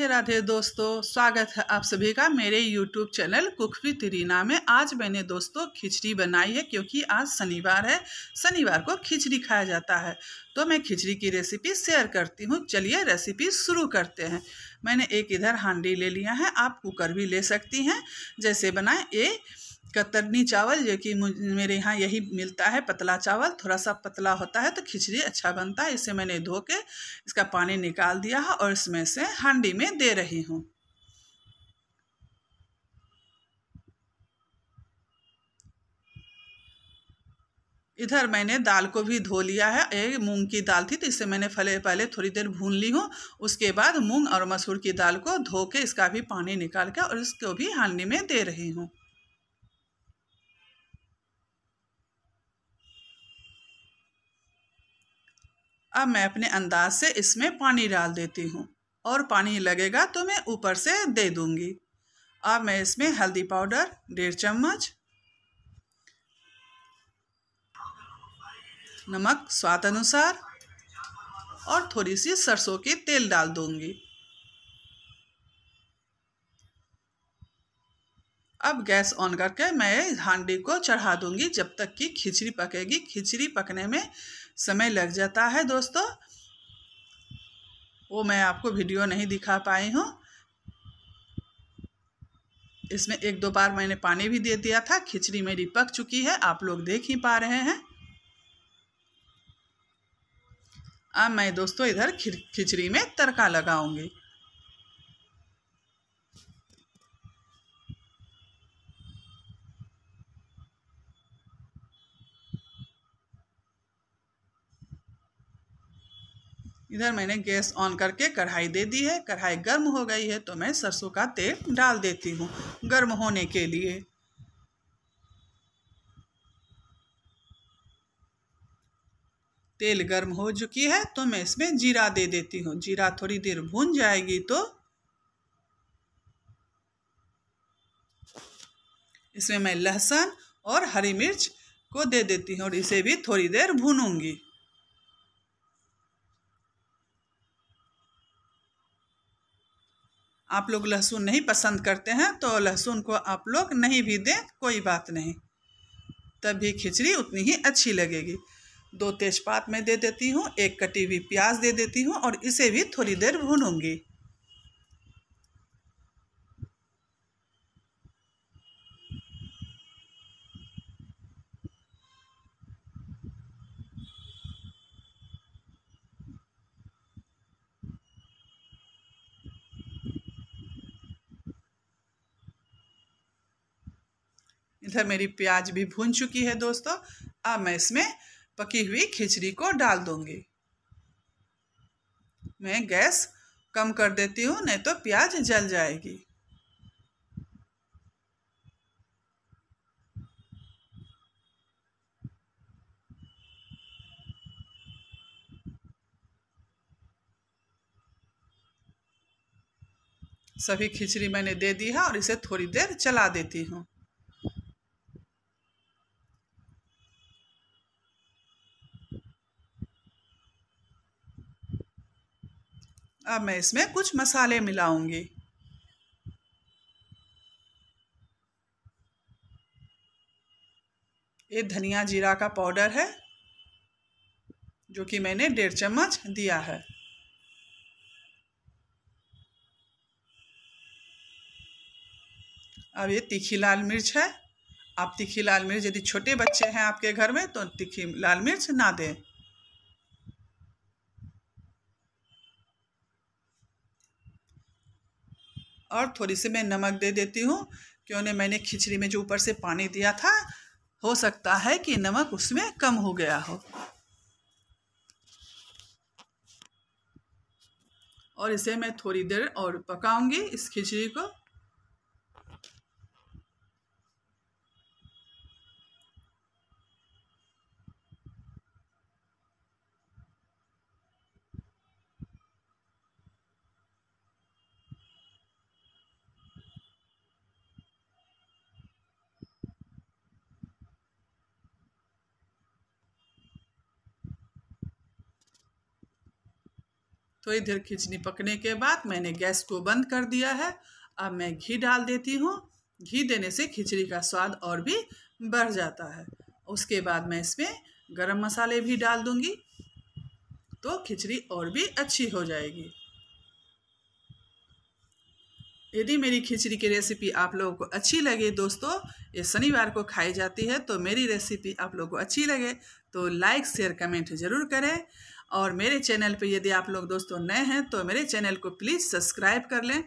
राधे राधे दोस्तों स्वागत है आप सभी का मेरे YouTube channel cook with Reena में आज मैंने दोस्तों खिचड़ी बनाई है क्योंकि आज शनिवार है शनिवार को खिचड़ी खाया जाता है तो मैं खिचड़ी की रेसिपी शेयर करती हूँ चलिए रेसिपी शुरू करते हैं मैंने एक इधर हांडी ले लिया है आप कुकर भी ले सकती हैं जैसे बनाएं ये कतरनी चावल जो कि मेरे यहाँ यही मिलता है पतला चावल थोड़ा सा पतला होता है तो खिचड़ी अच्छा बनता है इसे मैंने धो के इसका पानी निकाल दिया है और इसमें से हांडी में दे रही हूँ इधर मैंने दाल को भी धो लिया है एक मूंग की दाल थी तो इसे मैंने फले पहले थोड़ी देर भून ली हूँ उसके बाद मूंग और मसूर की दाल को धो के इसका भी पानी निकाल के और इसको भी हांडी में दे रही हूँ अब मैं अपने अंदाज से इसमें पानी डाल देती हूँ और पानी लगेगा तो मैं ऊपर से दे दूँगी अब मैं इसमें हल्दी पाउडर डेढ़ चम्मच नमक स्वाद अनुसार और थोड़ी सी सरसों की तेल डाल दूँगी अब गैस ऑन करके मैं हांडी को चढ़ा दूंगी जब तक कि खिचड़ी पकेगी खिचड़ी पकने में समय लग जाता है दोस्तों वो मैं आपको वीडियो नहीं दिखा पाई हूँ इसमें एक दो बार मैंने पानी भी दे दिया था खिचड़ी मेरी पक चुकी है आप लोग देख ही पा रहे हैं अब मैं दोस्तों इधर खिचड़ी में तड़का लगाऊंगी इधर मैंने गैस ऑन करके कढ़ाई दे दी है कढ़ाई गर्म हो गई है तो मैं सरसों का तेल डाल देती हूँ गर्म होने के लिए तेल गर्म हो चुकी है तो मैं इसमें जीरा दे देती हूँ जीरा थोड़ी देर भून जाएगी तो इसमें मैं लहसुन और हरी मिर्च को दे देती हूँ और इसे भी थोड़ी देर भूनूंगी आप लोग लहसुन नहीं पसंद करते हैं तो लहसुन को आप लोग नहीं भी दें कोई बात नहीं तब भी खिचड़ी उतनी ही अच्छी लगेगी दो तेज़पात में दे देती हूँ एक कटी हुई प्याज दे देती हूँ और इसे भी थोड़ी देर भूनूंगी इधर मेरी प्याज भी भून चुकी है दोस्तों अब मैं इसमें पकी हुई खिचड़ी को डाल दूंगी मैं गैस कम कर देती हूँ नहीं तो प्याज जल जाएगी सभी खिचड़ी मैंने दे दी है और इसे थोड़ी देर चला देती हूँ अब मैं इसमें कुछ मसाले मिलाऊंगी ये धनिया जीरा का पाउडर है जो कि मैंने डेढ़ चम्मच दिया है अब ये तीखी लाल मिर्च है आप तीखी लाल मिर्च यदि छोटे बच्चे हैं आपके घर में तो तीखी लाल मिर्च ना दें और थोड़ी सी मैं नमक दे देती हूँ क्योंकि मैंने खिचड़ी में जो ऊपर से पानी दिया था हो सकता है कि नमक उसमें कम हो गया हो और इसे मैं थोड़ी देर और पकाऊंगी इस खिचड़ी को थोड़ी तो देर खिचड़ी पकने के बाद मैंने गैस को बंद कर दिया है अब मैं घी डाल देती हूँ घी देने से खिचड़ी का स्वाद और भी बढ़ जाता है उसके बाद मैं इसमें गरम मसाले भी डाल दूँगी तो खिचड़ी और भी अच्छी हो जाएगी यदि मेरी खिचड़ी की रेसिपी आप लोगों को अच्छी लगे दोस्तों ये शनिवार को खाई जाती है तो मेरी रेसिपी आप लोगों को अच्छी लगे तो लाइक शेयर कमेंट ज़रूर करें और मेरे चैनल पे यदि आप लोग दोस्तों नए हैं तो मेरे चैनल को प्लीज़ सब्सक्राइब कर लें